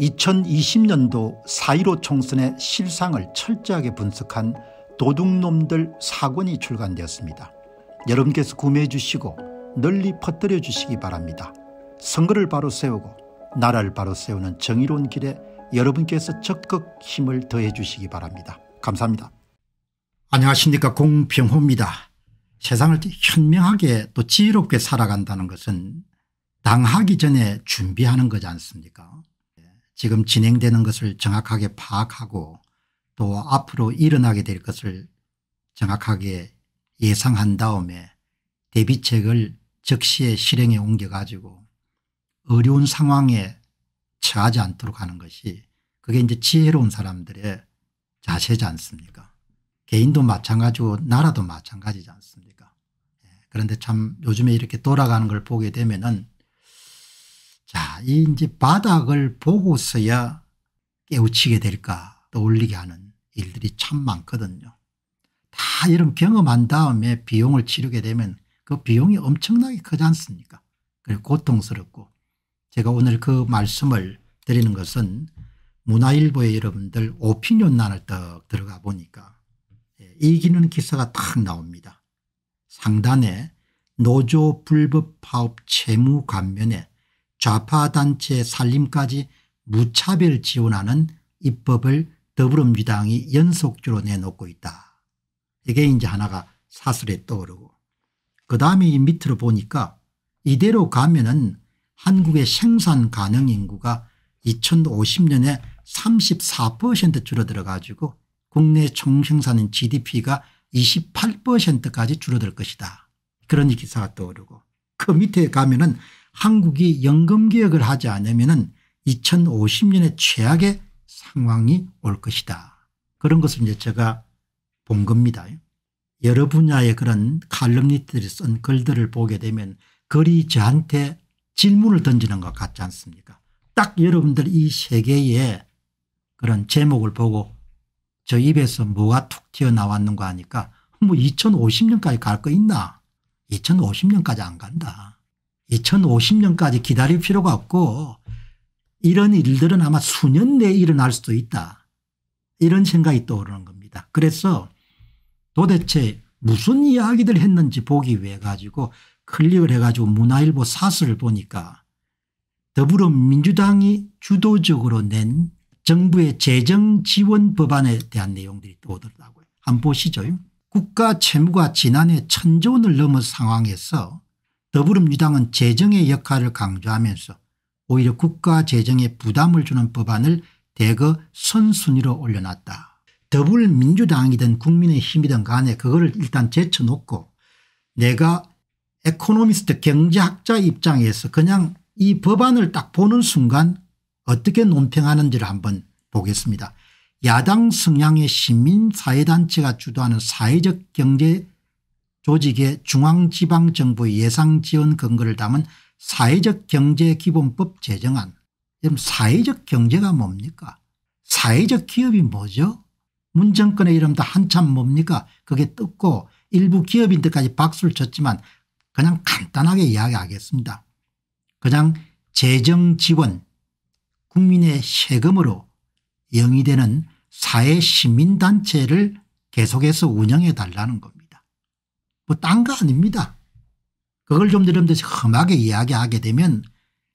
2020년도 4.15 총선의 실상을 철저하게 분석한 도둑놈들 사권이 출간되었습니다. 여러분께서 구매해 주시고 널리 퍼뜨려 주시기 바랍니다. 선거를 바로 세우고 나라를 바로 세우는 정의로운 길에 여러분께서 적극 힘을 더해 주시기 바랍니다. 감사합니다. 안녕하십니까 공병호입니다. 세상을 현명하게 또 지혜롭게 살아간다는 것은 당하기 전에 준비하는 거지 않습니까 지금 진행되는 것을 정확하게 파악하고 또 앞으로 일어나게 될 것을 정확하게 예상한 다음에 대비책을 적시에 실행에 옮겨가지고 어려운 상황에 처하지 않도록 하는 것이 그게 이제 지혜로운 사람들의 자세지 않습니까 개인도 마찬가지고 나라도 마찬가지지 않습니까 예, 그런데 참 요즘에 이렇게 돌아가는 걸 보게 되면 은 자, 이 이제 바닥을 보고서야 깨우치게 될까 떠올리게 하는 일들이 참 많거든요. 다 이런 경험한 다음에 비용을 치르게 되면 그 비용이 엄청나게 크지 않습니까? 그리고 고통스럽고 제가 오늘 그 말씀을 드리는 것은 문화일보에 여러분들 오피니언란을 떡 들어가 보니까 예, 이기는 기사가 딱 나옵니다. 상단에 노조 불법 파업 채무 감면에 좌파단체 살림까지 무차별 지원하는 입법을 더불어민주당이 연속적으로 내놓고 있다. 이게 이제 하나가 사슬에 떠오르고 그 다음에 밑으로 보니까 이대로 가면 은 한국의 생산 가능 인구가 2050년에 34% 줄어들어 가지고 국내 총생산인 gdp가 28%까지 줄어들 것이다. 그런 기사가 떠오르고 그 밑에 가면 은 한국이 연금 개혁을 하지 않으면 2050년에 최악의 상황이 올 것이다. 그런 것을 이제 제가 본 겁니다. 여러 분야의 그런 칼럼니스트들이 쓴 글들을 보게 되면 글이 저한테 질문을 던지는 것 같지 않습니까 딱 여러분들 이세 개의 그런 제목을 보고 저 입에서 뭐가 툭 튀어나왔는가 하니까 뭐 2050년까지 갈 거 있나 2050년까지 안 간다. 2050년까지 기다릴 필요가 없고 이런 일들은 아마 수년 내에 일어날 수도 있다. 이런 생각이 떠오르는 겁니다. 그래서 도대체 무슨 이야기들 했는지 보기 위해 가지고 클릭을 해가지고 문화일보 사설을 보니까 더불어민주당이 주도적으로 낸 정부의 재정 지원 법안에 대한 내용들이 떠오르더라고요. 한번 보시죠. 국가 채무가 지난해 천조 원을 넘은 상황에서 더불어민주당은 재정의 역할을 강조하면서 오히려 국가 재정에 부담을 주는 법안을 대거 선순위로 올려놨다. 더불어민주당이든 국민의힘이든 간에 그거를 일단 제쳐놓고 내가 에코노미스트 경제학자 입장에서 그냥 이 법안을 딱 보는 순간 어떻게 논평하는지를 한번 보겠습니다. 야당 성향의 시민사회단체가 주도하는 사회적 경제 조직의 중앙지방정부 예상지원 근거를 담은 사회적 경제기본법 제정안 그럼 사회적 경제가 뭡니까 사회적 기업이 뭐죠 문정권의 이름도 한참 뭡니까 그게 뜯고 일부 기업인들까지 박수를 쳤지만 그냥 간단하게 이야기하겠습니다. 그냥 재정지원 국민의 세금으로 영위되는 사회시민단체를 계속해서 운영해 달라는 겁니다. 뭐딴거 아닙니다. 그걸 좀여러분들 험하게 이야기하게 되면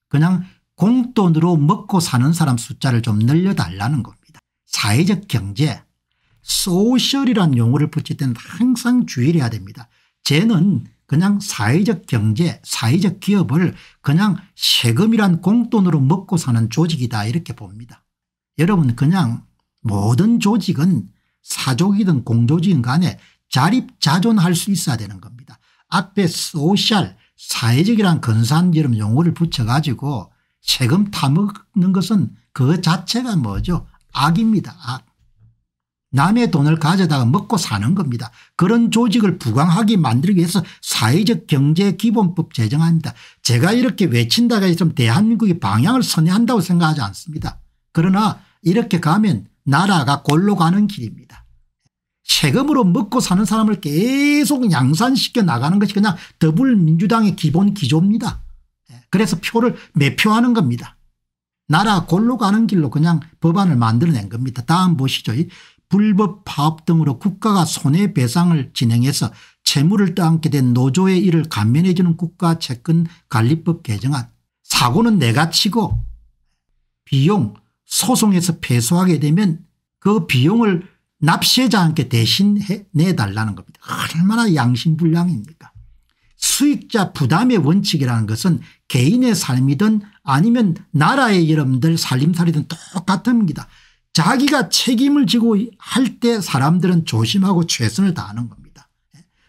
그냥 공돈으로 먹고 사는 사람 숫자를 좀 늘려달라는 겁니다. 사회적 경제 소셜이란 용어를 붙일 때는 항상 주의를 해야 됩니다. 쟤는 그냥 사회적 경제 사회적 기업을 그냥 세금이란 공돈으로 먹고 사는 조직이다 이렇게 봅니다. 여러분 그냥 모든 조직은 사족이든 공조직인 간에 자립자존할 수 있어야 되는 겁니다. 앞에 소셜 사회적이란 근산한름 용어를 붙여가지고 세금 타먹는 것은 그 자체가 뭐죠 악입니다. 악. 남의 돈을 가져다가 먹고 사는 겁니다. 그런 조직을 부강하게 만들기 위해서 사회적 경제 기본법 제정합니다. 제가 이렇게 외친다가 좀대한민국이 방향을 선회한다고 생각하지 않습니다. 그러나 이렇게 가면 나라가 골로 가는 길입니다. 세금으로 먹고 사는 사람을 계속 양산시켜 나가는 것이 그냥 더불민주당의 기본 기조입니다. 예, 그래서 표를 매표하는 겁니다. 나라 골로 가는 길로 그냥 법안을 만들어낸 겁니다. 다음 보시죠. 불법 파업 등으로 국가가 손해배상을 진행해서 재물을 떠안게 된 노조의 일을 감면해 주는 국가채권관리법 개정안 사고는 내가 치고 비용 소송에서 패소하게 되면 그 비용을 납세자한테 대신해 내달라는 겁니다. 얼마나 양심불량입니까 수익자 부담의 원칙이라는 것은 개인의 삶이든 아니면 나라의 여러분들 살림살이든 똑같습니다. 자기가 책임을 지고 할 때 사람들은 조심하고 최선을 다하는 겁니다.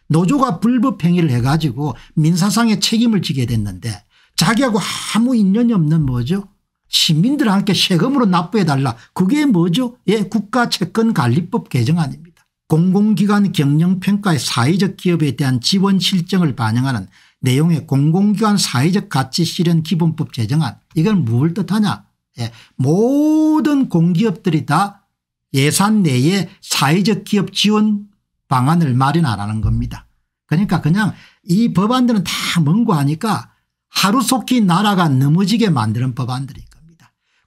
노조가 불법 행위를 해가지고 민사상의 책임을 지게 됐는데 자기하고 아무 인연이 없는 뭐죠 시민들 함께 세금으로 납부해달라. 그게 뭐죠? 예, 국가채권관리법 개정안입니다. 공공기관 경영평가의 사회적 기업에 대한 지원 실정을 반영하는 내용의 공공기관 사회적 가치 실현 기본법 제정안 이건 뭘 뜻하냐 예, 모든 공기업들이 다 예산 내에 사회적 기업 지원 방안을 마련하라는 겁니다. 그러니까 그냥 이 법안들은 다 뭔고 하니까 하루속히 나라가 넘어지게 만드는 법안들이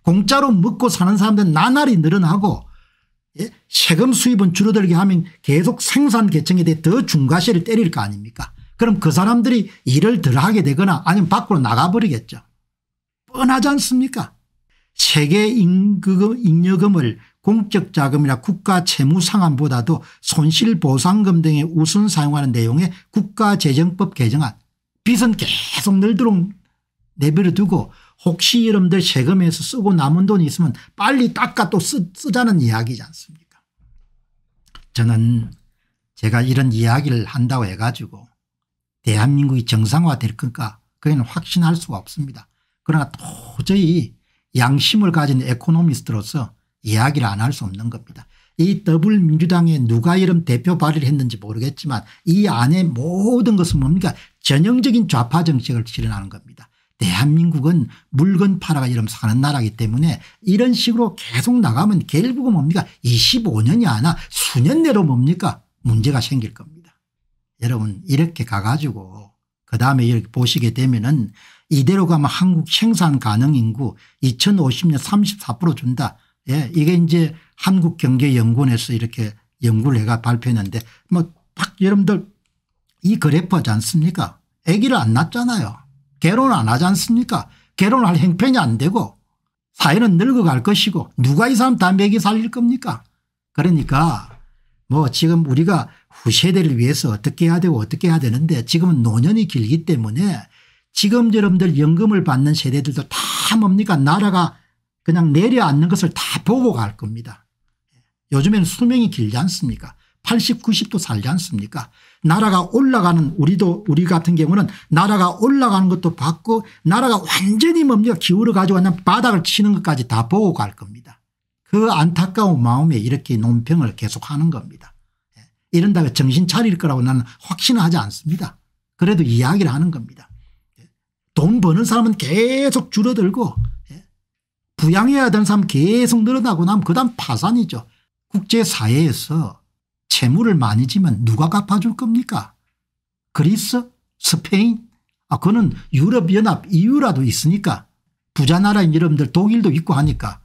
공짜로 먹고 사는 사람들 나날이 늘어나고 예? 세금 수입은 줄어들게 하면 계속 생산 계층에 대해 더 중과세를 때릴 거 아닙니까 그럼 그 사람들이 일을 덜 하게 되거나 아니면 밖으로 나가버리겠죠. 뻔하지 않습니까 세계 잉여금을 공적 자금이나 국가 채무 상환보다도 손실보상금 등에 우선 사용하는 내용의 국가재정법 개정안 빚은 계속 늘도록 내버려 두고 혹시 여러분들 세금에서 쓰고 남은 돈이 있으면 빨리 닦아 또 쓰, 자는 이야기지 않습니까 저는 제가 이런 이야기를 한다고 해가지고 대한민국이 정상화될 건가 그에 확신할 수가 없습니다. 그러나 도저히 양심을 가진 에코노미스트로서 이야기를 안 할 수 없는 겁니다. 이 더불민주당에 누가 이런 대표 발의를 했는지 모르겠지만 이 안에 모든 것은 뭡니까 전형적인 좌파 정책을 실현하는 겁니다. 대한민국은 물건 팔아가 이런사는 나라기 때문에 이런 식으로 계속 나가면 결국은 뭡니까 25년이 아나 수년 내로 뭡니까 문제가 생길 겁니다. 여러분 이렇게 가가지고 그다음에 이렇게 보시게 되면은 이대로 가면 한국 생산 가능 인구 2050년 34% 준다. 예, 이게 이제 한국경제연구원에서 이렇게 연구를 해가 발표했는데 뭐 딱 여러분들 이 그래프 하지 않습니까? 아기를 안 낳잖아요. 개론 안 하지 않습니까 개론할 행편이 안 되고 사회는 늙어갈 것이고 누가 이 사람 담배기 살릴 겁니까 그러니까 뭐 지금 우리가 후세대를 위해서 어떻게 해야 되고 어떻게 해야 되는데 지금은 노년이 길기 때문에 지금 여러분들 연금을 받는 세대들도 다 뭡니까 나라가 그냥 내려앉는 것을 다 보고 갈 겁니다. 예. 요즘에는 수명이 길지 않습니까 80 90도 살지 않습니까 나라가 올라가는 우리도 우리 같은 경우는 나라가 올라가는 것도 봤고 나라가 완전히 뭡니까 기울어 가지고 완는 바닥을 치는 것까지 다 보고 갈 겁니다. 그 안타까운 마음에 이렇게 논평을 계속하는 겁니다. 예, 이런 다음에 정신 차릴 거라고 나는 확신하지 않습니다. 그래도 이야기를 하는 겁니다. 예, 돈 버는 사람은 계속 줄어들고 예, 부양해야 되는 사람 은 계속 늘어나고 나면 그 다음 파산이죠. 국제사회에서 재물을 많이 지면 누가 갚아줄 겁니까? 그리스? 스페인? 아, 그는 유럽연합 이 u 라도 있으니까 부자 나라인 여러분들 독일도 있고 하니까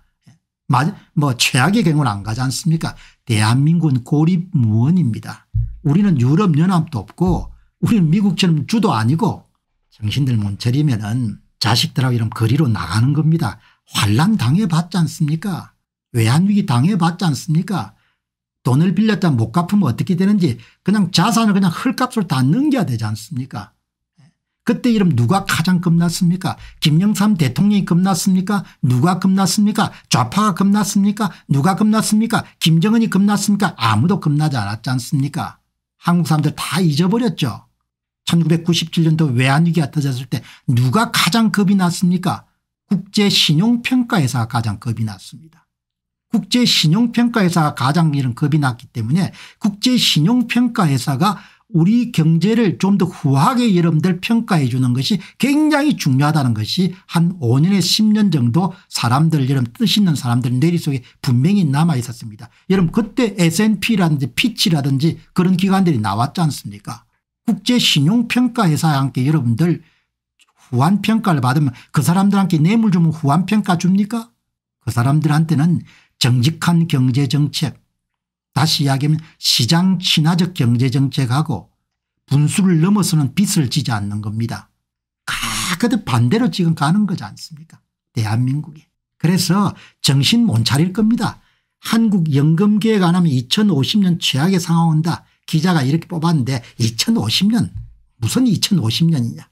뭐 최악의 경우는 안 가지 않습니까? 대한민국은 고립무원입니다. 우리는 유럽연합도 없고 우리는 미국처럼 주도 아니고 정신들 못 차리면 은 자식들하고 이런 거리로 나가는 겁니다. 환란 당해봤지 않습니까? 외환위기 당해봤지 않습니까? 돈을 빌렸다 못 갚으면 어떻게 되는지 그냥 자산을 그냥 헐값으로 다 넘겨야 되지 않습니까 예. 그때 이름 누가 가장 겁났습니까 김영삼 대통령이 겁났습니까 누가 겁났습니까 좌파가 겁났습니까 누가 겁났습니까 김정은이 겁났습니까 아무도 겁나지 않았지 않습니까 한국 사람들 다 잊어버렸죠 1997년도 외환위기가 터졌을 때 누가 가장 겁이 났습니까 국제신용평가회사가 가장 겁이 났습니다 국제신용평가회사가 가장 이런 겁이 났기 때문에 국제신용평가회사가 우리 경제를 좀 더 후하게 여러분들 평가해 주는 것이 굉장히 중요하다는 것이 한 5년에 10년 정도 사람들 여러분 뜻 있는 사람들 내리 속에 분명히 남아 있었습니다. 여러분 그때 S&P라든지 피치라든지 그런 기관들이 나왔지 않습니까 국제신용평가회사와 함께 여러분들 후한평가를 받으면 그 사람들한테 뇌물 주면 후한평가 줍니까 그 사람들한테는 정직한 경제정책 다시 이야기하면 시장 친화적 경제정책하고 분수를 넘어서는 빚을 지지 않는 겁니다. 가득 반대로 지금 가는 거지 않습니까 대한민국이. 그래서 정신 못 차릴 겁니다. 한국 연금계획 안 하면 2050년 최악의 상황 온다. 기자가 이렇게 뽑았는데 2050년 무슨 2050년이냐.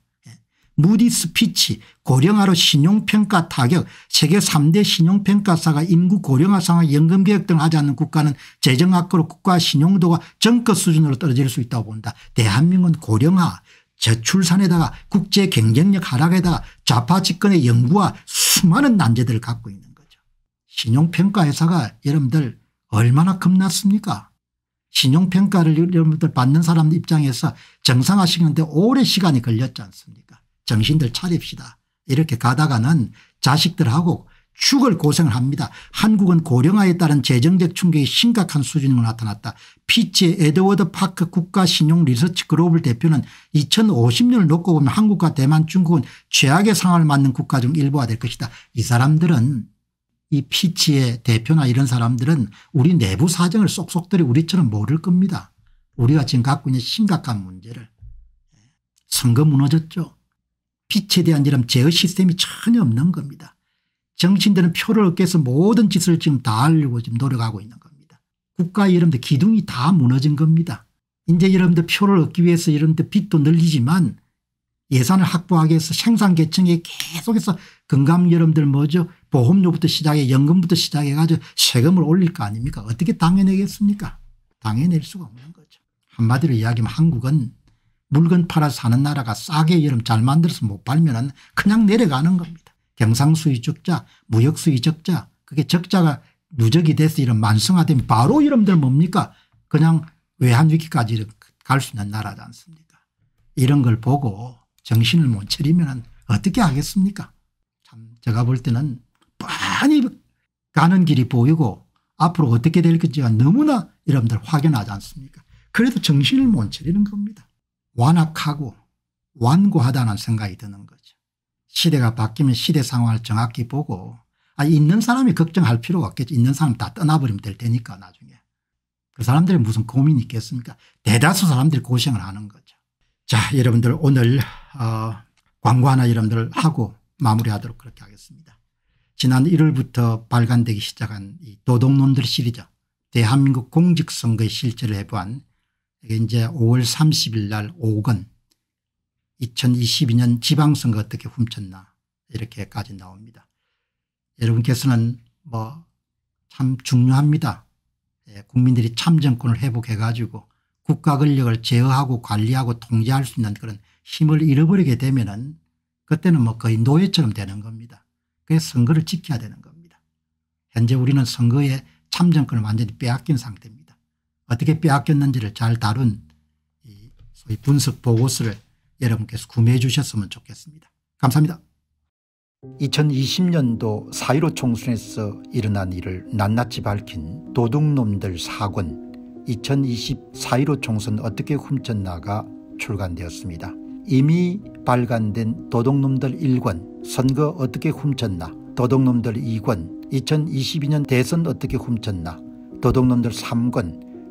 무디 스피치, 고령화로 신용평가 타격, 세계 3대 신용평가사가 인구 고령화 상황 연금개혁 등 하지 않는 국가는 재정악화로 국가 신용도가 정급 수준으로 떨어질 수 있다고 본다. 대한민국은 고령화, 저출산에다가 국제 경쟁력 하락에다가 좌파 집권의 연구와 수많은 난제들을 갖고 있는 거죠. 신용평가 회사가 여러분들 얼마나 겁났습니까? 신용평가를 여러분들 받는 사람 입장에서 정상화 시키는데 오랜 시간이 걸렸지 않습니까? 정신들 차립시다. 이렇게 가다가는 자식들하고 죽을 고생을 합니다. 한국은 고령화에 따른 재정적 충격이 심각한 수준으로 나타났다. 피치 에드워드 파크 국가신용리서치 그로을 대표는 2050년을 놓고 보면 한국과 대만 중국은 최악의 상황을 맞는 국가 중 일부가 될 것이다. 이 사람들은 이 피치의 대표나 이런 사람들은 우리 내부 사정을 쏙쏙들이 우리처럼 모를 겁니다. 우리가 지금 갖고 있는 심각한 문제를. 예. 선거 무너졌죠. 빛에 대한 이런 제어 시스템이 전혀 없는 겁니다. 정치인들은 표를 얻기 위해서 모든 짓을 지금 다 하려고 지금 노력하고 있는 겁니다. 국가 여러분들 기둥이 다 무너진 겁니다. 이제 여러분들 표를 얻기 위해서 여러분들 빚도 늘리지만 예산을 확보하기 위해서 생산계층에 계속해서 건강 여러분들 뭐죠 보험료부터 시작해 연금부터 시작해 가지고 세금을 올릴 거 아닙니까 어떻게 당해내겠습니까 당해낼 수가 없는 거죠. 한마디로 이야기하면 한국은 물건 팔아 사는 나라가 싸게 여름 잘 만들어서 못 팔면 은 그냥 내려가는 겁니다. 경상수지 적자 무역수지 적자 그게 적자가 누적이 돼서 이런 만성화되면 바로 이름들 뭡니까 그냥 외환위기까지 갈 수 있는 나라지 않습니까 이런 걸 보고 정신을 못 차리면 어떻게 하겠습니까 참 제가 볼 때는 뻔히 가는 길이 보이고 앞으로 어떻게 될 건지가 너무나 여러분들 확연하지 않습니까 그래도 정신을 못 차리는 겁니다. 완악하고 완고하다는 생각이 드는 거죠. 시대가 바뀌면 시대 상황을 정확히 보고 아 있는 사람이 걱정할 필요가 없겠지. 있는 사람 다 떠나버리면 될 테니까 나중에. 그 사람들이 무슨 고민이 있겠습니까 대다수 사람들이 고생을 하는 거죠. 자 여러분들 오늘 어, 광고 하나 여러분들 하고 마무리하도록 그렇게 하겠습니다. 지난 1월부터 발간되기 시작한 이도덕론들 시리즈 대한민국 공직선거의 실제를 해보한 이제 5월 30일 날 오건 2022년 지방선거 어떻게 훔쳤나 이렇게까지 나옵니다. 여러분께서는 뭐 참 중요합니다. 예, 국민들이 참정권을 회복해 가지고 국가 권력을 제어하고 관리하고 통제할 수 있는 그런 힘을 잃어버리게 되면 은 그때는 뭐 거의 노예처럼 되는 겁니다. 그래서 선거를 지켜야 되는 겁니다. 현재 우리는 선거에 참정권을 완전히 빼앗긴 상태입니다. 어떻게 빼앗겼는지를 잘 다룬 소위 분석 보고서를 여러분께서 구매해 주셨으면 좋겠습니다. 감사합니다. 2020년도 4.15 총선에서 일어난 일을 낱낱이 밝힌 도둑놈들 4권 2020 4.15 총선 어떻게 훔쳤나가 출간되었습니다. 이미 발간된 도둑놈들 1권 선거 어떻게 훔쳤나 도둑놈들 2권 2022년 대선 어떻게 훔쳤나 도둑놈들 3권